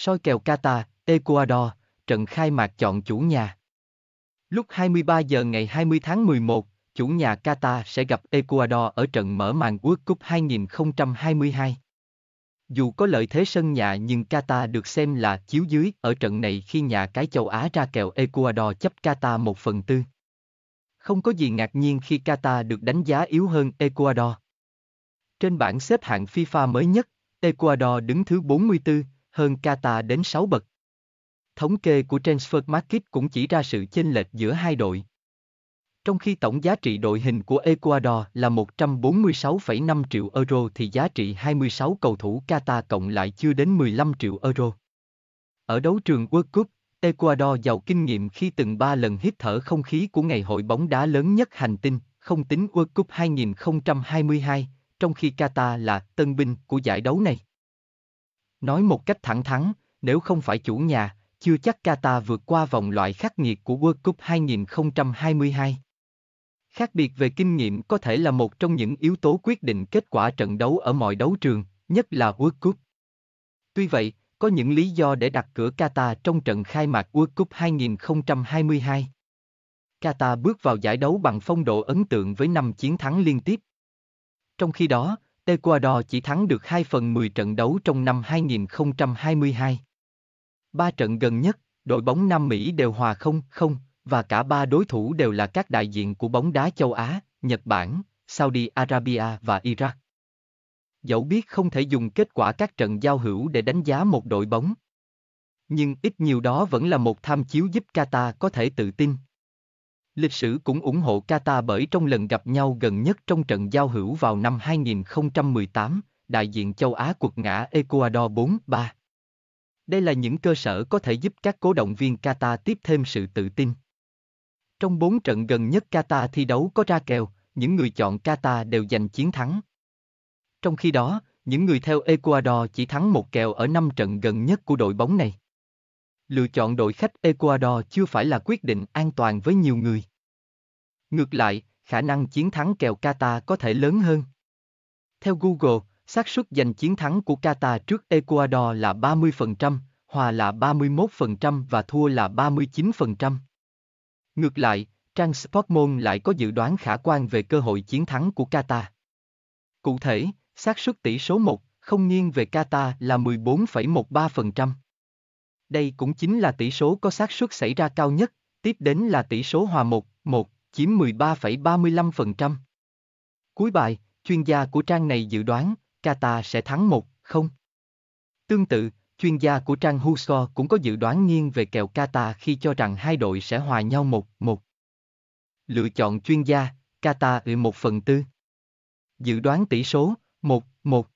soi kèo Qatar, Ecuador, trận khai mạc chọn chủ nhà. Lúc 23 giờ ngày 20 tháng 11, chủ nhà Qatar sẽ gặp Ecuador ở trận mở màn World Cup 2022. Dù có lợi thế sân nhà nhưng Qatar được xem là chiếu dưới ở trận này khi nhà cái châu Á ra kèo Ecuador chấp Qatar 1 phần tư. Không có gì ngạc nhiên khi Qatar được đánh giá yếu hơn Ecuador. Trên bảng xếp hạng FIFA mới nhất, Ecuador đứng thứ 44, hơn Qatar đến 6 bậc. Thống kê của Transfer Market cũng chỉ ra sự chênh lệch giữa hai đội. Trong khi tổng giá trị đội hình của Ecuador là 146,5 triệu euro thì giá trị 26 cầu thủ Qatar cộng lại chưa đến 15 triệu euro. Ở đấu trường World Cup, Ecuador giàu kinh nghiệm khi từng ba lần hít thở không khí của ngày hội bóng đá lớn nhất hành tinh, không tính World Cup 2022, trong khi Qatar là tân binh của giải đấu này. Nói một cách thẳng thắn, nếu không phải chủ nhà, chưa chắc Qatar vượt qua vòng loại khắc nghiệt của World Cup 2022. Khác biệt về kinh nghiệm có thể là một trong những yếu tố quyết định kết quả trận đấu ở mọi đấu trường, nhất là World Cup. Tuy vậy, có những lý do để đặt cửa Qatar trong trận khai mạc World Cup 2022. Qatar bước vào giải đấu bằng phong độ ấn tượng với 5 chiến thắng liên tiếp. Trong khi đó, Ecuador chỉ thắng được 2 phần 10 trận đấu trong năm 2022. Ba trận gần nhất, đội bóng Nam Mỹ đều hòa 0-0 và cả ba đối thủ đều là các đại diện của bóng đá châu Á, Nhật Bản, Saudi Arabia và Iraq. Dẫu biết không thể dùng kết quả các trận giao hữu để đánh giá một đội bóng, nhưng ít nhiều đó vẫn là một tham chiếu giúp Qatar có thể tự tin. Lịch sử cũng ủng hộ Qatar bởi trong lần gặp nhau gần nhất trong trận giao hữu vào năm 2018, đại diện châu Á quật ngã Ecuador 4-3. Đây là những cơ sở có thể giúp các cổ động viên Qatar tiếp thêm sự tự tin. Trong 4 trận gần nhất Qatar thi đấu có ra kèo, những người chọn Qatar đều giành chiến thắng. Trong khi đó, những người theo Ecuador chỉ thắng một kèo ở 5 trận gần nhất của đội bóng này. Lựa chọn đội khách Ecuador chưa phải là quyết định an toàn với nhiều người. Ngược lại, khả năng chiến thắng kèo Qatar có thể lớn hơn. Theo Google, xác suất giành chiến thắng của Qatar trước Ecuador là 30%, hòa là 31% và thua là 39%. Ngược lại, trang Sportmon lại có dự đoán khả quan về cơ hội chiến thắng của Qatar. Cụ thể, xác suất tỷ số 1 không nghiêng về Qatar là 14,13%. Đây cũng chính là tỷ số có xác suất xảy ra cao nhất, tiếp đến là tỷ số hòa 1, 1 chiếm 13,35%. Cuối bài, chuyên gia của trang này dự đoán, Qatar sẽ thắng 1, 0 Tương tự, chuyên gia của trang Huso cũng có dự đoán nghiêng về kèo Qatar khi cho rằng hai đội sẽ hòa nhau 1-1. Lựa chọn chuyên gia, Qatar ở 1 phần tư. Dự đoán tỷ số, 1-1.